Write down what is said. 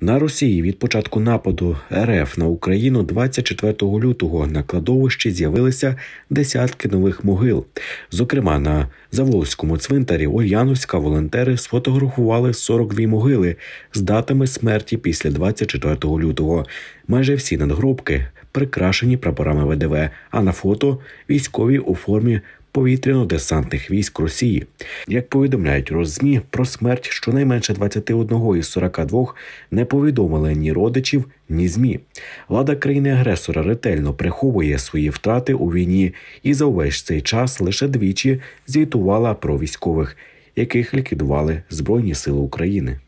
На Росії від початку нападу РФ на Україну 24 лютого на кладовищі з'явилися десятки нових могил. Зокрема, на Заволоському цвинтарі Ульяновська волонтери сфотографували 42 могили з датами смерті після 24 лютого. Майже всі надгробки прикрашені прапорами ВДВ. А на фото військові у формі повітряно-десантних військ Росії. Як повідомляють роззмі про смерть щонайменше 21 із 42 не повідомили ні родичів, ні змі. Влада країни-агресора ретельно приховує свої втрати у війні і за увесь цей час лише двічі звітувала про військових, яких ліквідували Збройні Сили України.